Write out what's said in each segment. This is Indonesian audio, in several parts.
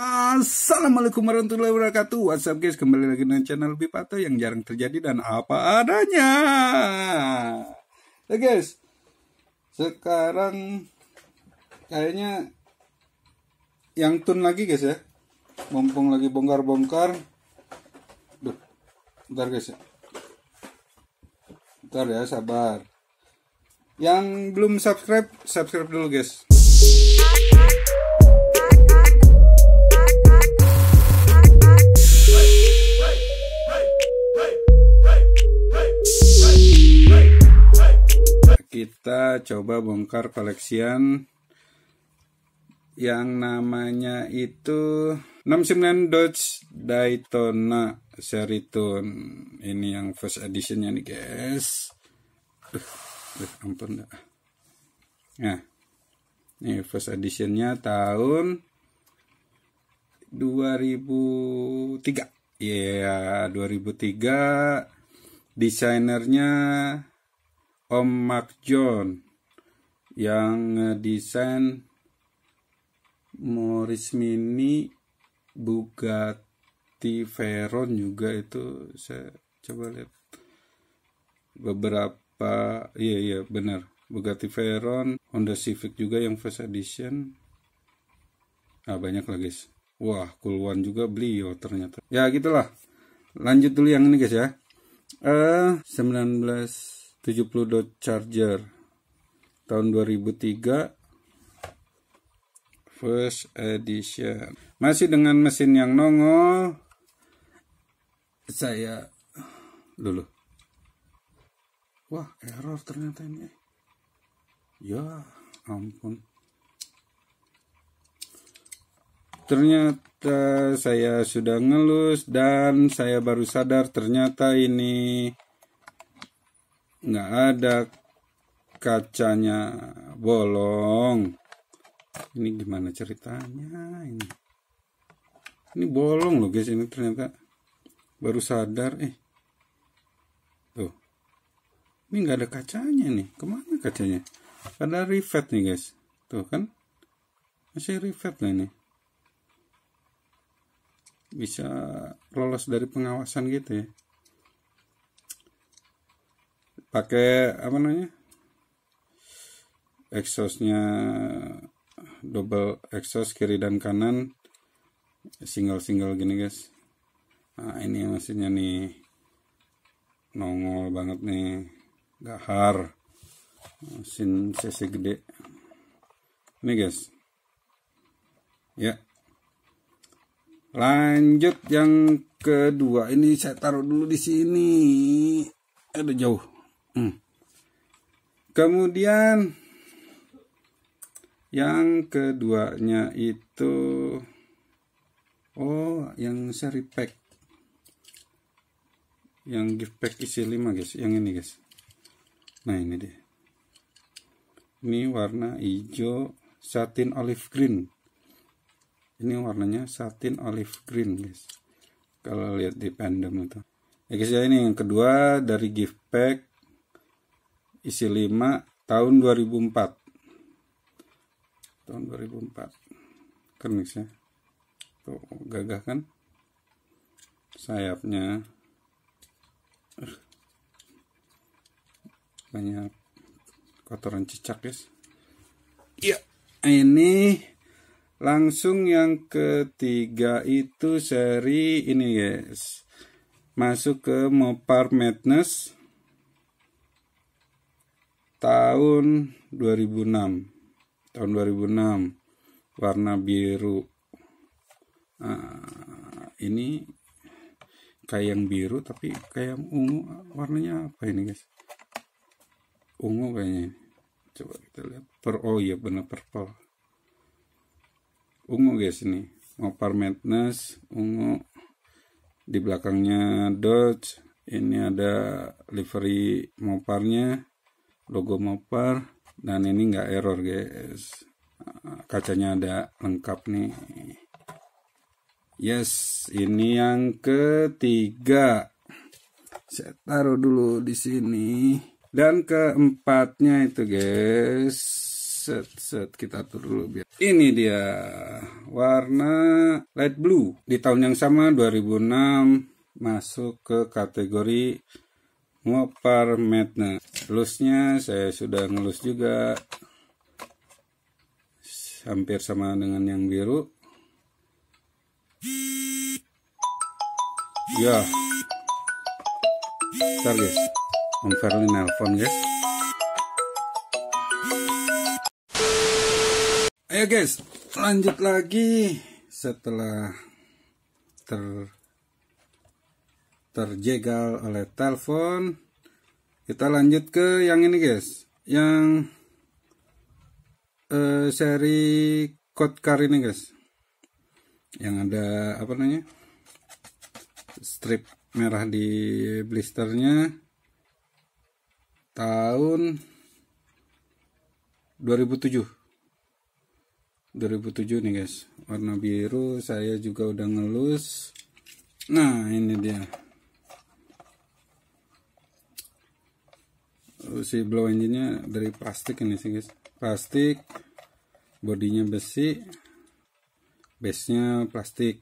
Assalamualaikum warahmatullahi wabarakatuh What's up guys kembali lagi dengan channel Bipato yang jarang terjadi dan apa adanya hey ya, guys Sekarang Kayaknya Yang tun lagi guys ya Mumpung lagi bongkar-bongkar Bentar guys ya Bentar ya sabar Yang belum subscribe Subscribe dulu guys kita coba bongkar koleksian yang namanya itu 69 Dodge Daytona seri tun ini yang first editionnya nih guys uh, uh, ampun dah nah ini first editionnya tahun 2003 ya yeah, 2003 desainernya Om Mark John yang desain Morris Mini Bugatti Veyron juga itu saya coba lihat beberapa iya iya benar Bugatti Veyron Honda Civic juga yang first edition ah banyak lagi guys wah Cool One juga beliau ternyata ya gitulah lanjut dulu yang ini guys ya eh uh, 19 70 Dodge Charger tahun 2003 first edition masih dengan mesin yang nongol saya dulu wah error ternyata ini ya ampun ternyata saya sudah ngelus dan saya baru sadar ternyata ini nggak ada kacanya bolong ini gimana ceritanya ini ini bolong loh guys ini ternyata baru sadar eh tuh ini nggak ada kacanya nih kemana kacanya ada rivet nih guys tuh kan masih rivet lah ini bisa lolos dari pengawasan gitu ya pakai apa namanya exhaustnya double exhaust kiri dan kanan single single gini guys nah ini mesinnya nih nongol banget nih gahar mesin cc gede ini guys ya lanjut yang kedua ini saya taruh dulu di sini ada jauh Hmm. Kemudian yang keduanya itu oh yang seri pack. Yang gift pack isi 5 guys, yang ini guys. Nah, ini dia. Ini warna hijau satin olive green. Ini warnanya satin olive green guys. Kalau lihat di pandem itu. Ya guys ya ini yang kedua dari gift pack isi 5 tahun 2004 tahun 2004 kan, ya tuh gagah kan sayapnya eh. banyak kotoran cicak guys ya ini langsung yang ketiga itu seri ini guys masuk ke Mopar Madness tahun 2006 tahun 2006 warna biru nah, ini kayak yang biru tapi kayak yang ungu warnanya apa ini guys ungu kayaknya coba kita lihat per oh iya benar purple ungu guys ini Mopar Madness ungu di belakangnya Dodge ini ada livery Moparnya logo Mopar dan ini nggak error guys ah, kacanya ada lengkap nih yes ini yang ketiga saya taruh dulu di sini dan keempatnya itu guys set set kita atur dulu biar ini dia warna light blue di tahun yang sama 2006 masuk ke kategori ngopar matnya lusnya saya sudah ngelus juga hampir sama dengan yang biru ya ntar guys Om guys ayo guys lanjut lagi setelah ter terjegal oleh telepon kita lanjut ke yang ini guys yang uh, seri code car ini guys yang ada apa namanya strip merah di blisternya tahun 2007 2007 nih guys warna biru saya juga udah ngelus nah ini dia si blow engine-nya dari plastik ini sih guys plastik bodinya besi base-nya plastik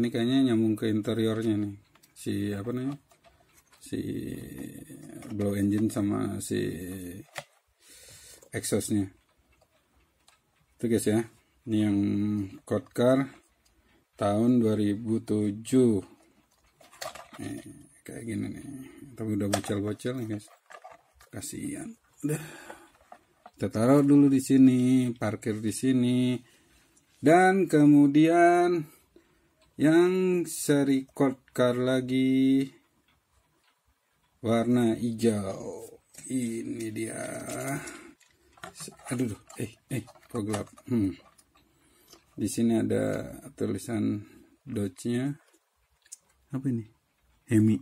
ini kayaknya nyambung ke interiornya nih si apa namanya si blow engine sama si nya itu guys ya ini yang code car tahun 2007 nih, eh, kayak gini nih tapi udah bocel-bocel nih guys kasihan udah kita taruh dulu di sini parkir di sini dan kemudian yang seri serikot car lagi warna hijau ini dia aduh eh eh kok gelap hmm. di sini ada tulisan Dodge nya apa ini Hemi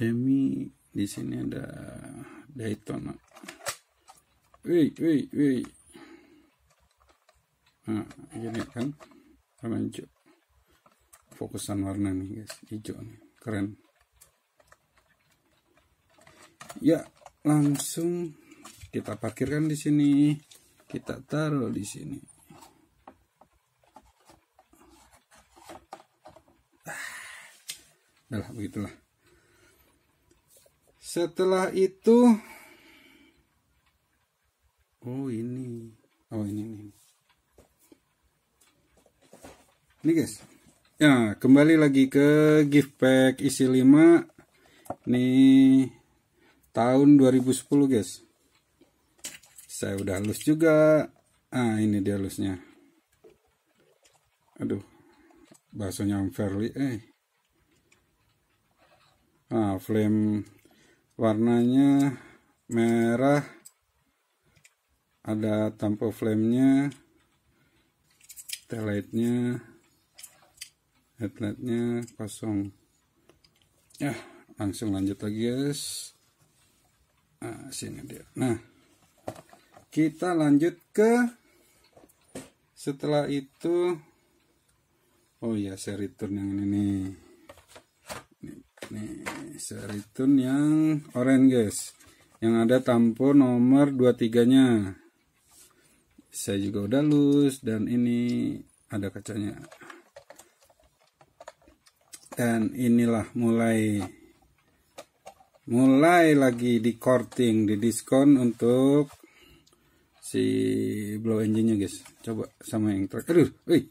Hemi di sini ada レイトンの。Wih, wih, wih. Nah, gini kan. Warna hijau. Fokusan warna nih guys. Hijau nih. Keren. Ya, langsung kita parkirkan di sini. Kita taruh di sini. Udah, begitulah. Setelah itu Oh, ini. Oh, ini nih. Ini guys. Ya, kembali lagi ke gift pack isi 5. Ini tahun 2010, guys. Saya udah halus juga. Ah, ini dia halusnya. Aduh. Bahasanya unfairly eh. Ah, flame warnanya merah ada tampo flame-nya taillight-nya headlight-nya kosong ya langsung lanjut lagi guys nah, sini dia nah kita lanjut ke setelah itu oh ya seri turn yang ini nih nih seritun yang orange guys yang ada tampo nomor 23 nya saya juga udah lus dan ini ada kacanya dan inilah mulai mulai lagi di korting di diskon untuk si blow engine nya guys coba sama yang traktor. aduh wih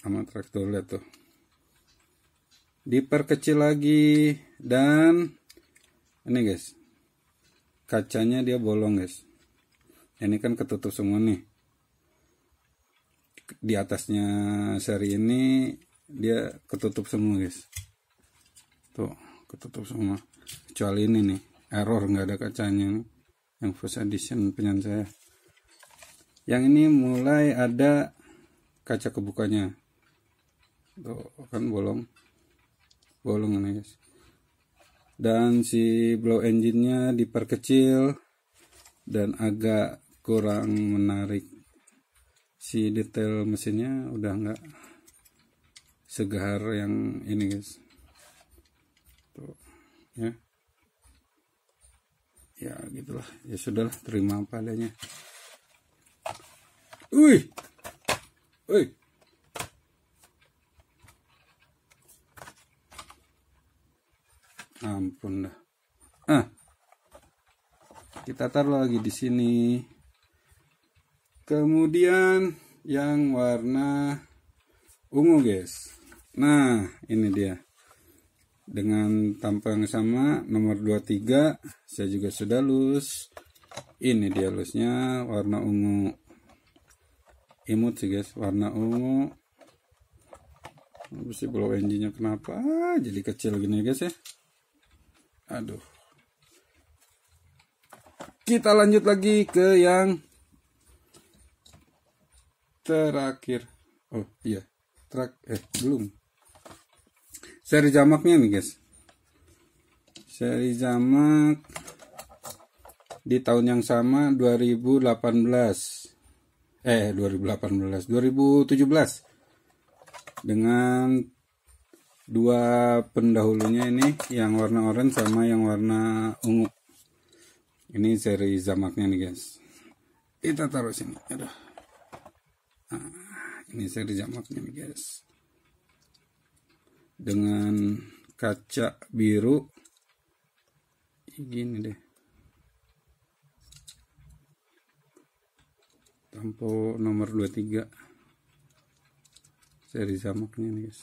sama traktor lihat tuh diperkecil lagi dan ini guys kacanya dia bolong guys ini kan ketutup semua nih di atasnya seri ini dia ketutup semua guys tuh ketutup semua kecuali ini nih error nggak ada kacanya nih. yang first edition punya saya yang ini mulai ada kaca kebukanya tuh kan bolong bolongan ini guys dan si blow engine nya diperkecil dan agak kurang menarik si detail mesinnya udah nggak segar yang ini guys tuh ya ya gitulah ya sudah terima padanya wih wih ampun dah eh, kita taruh lagi di sini kemudian yang warna ungu guys nah ini dia dengan tampang sama nomor 23 saya juga sudah lus ini dia lusnya warna ungu imut sih guys warna ungu habis blow engine nya kenapa jadi kecil gini guys ya aduh kita lanjut lagi ke yang terakhir oh iya terak eh belum seri jamaknya nih guys seri jamak di tahun yang sama 2018 eh 2018 2017 dengan dua pendahulunya ini yang warna orange sama yang warna ungu ini seri zamaknya nih guys kita taruh sini aduh nah, ini seri zamaknya nih guys dengan kaca biru gini deh tampo nomor 23 seri zamaknya nih guys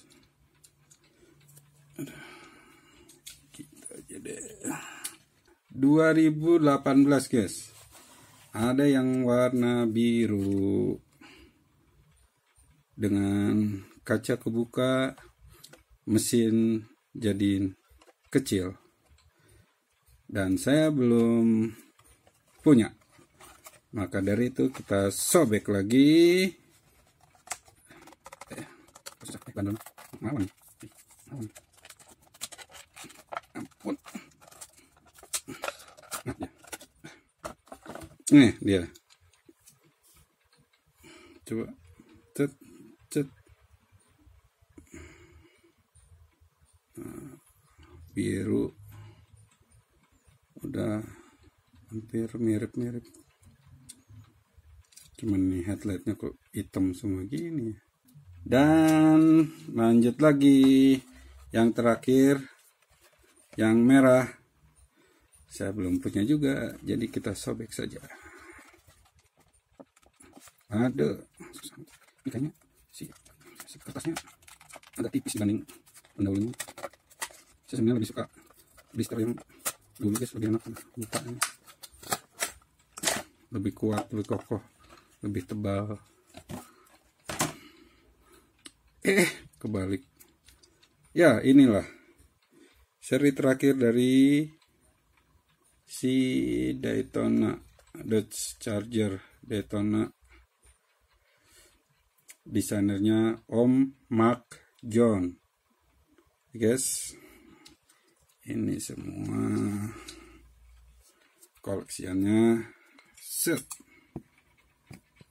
kita aja deh 2018 guys ada yang warna biru dengan kaca kebuka mesin jadi kecil dan saya belum punya maka dari itu kita sobek lagi eh, Nih dia. Coba. Cet, cet. Nah, biru. Udah hampir mirip-mirip. Cuman nih headlightnya kok hitam semua gini. Dan lanjut lagi yang terakhir yang merah saya belum punya juga jadi kita sobek saja ada ikannya si, si kertasnya agak tipis dibanding pendahulunya saya sebenarnya lebih suka blister yang dulu guys lebih enak bukanya lebih kuat lebih kokoh lebih tebal eh kebalik ya inilah seri terakhir dari si Daytona Dodge Charger Daytona desainernya Om Mark John guys ini semua koleksiannya set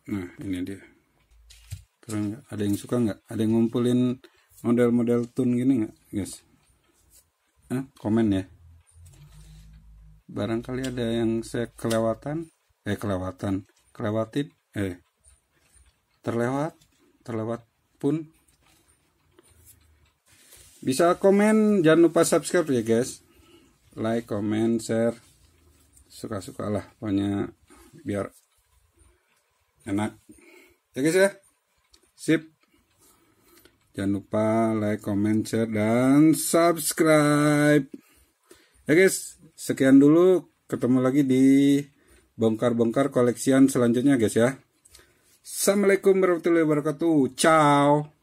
nah ini dia Keren ada yang suka nggak ada yang ngumpulin model-model tun gini nggak guys eh, komen ya barangkali ada yang saya kelewatan eh kelewatan kelewatin eh terlewat terlewat pun bisa komen jangan lupa subscribe ya guys like comment share suka-suka lah pokoknya biar enak ya guys ya sip jangan lupa like comment share dan subscribe ya guys sekian dulu ketemu lagi di bongkar-bongkar koleksian selanjutnya guys ya Assalamualaikum warahmatullahi wabarakatuh. Ciao.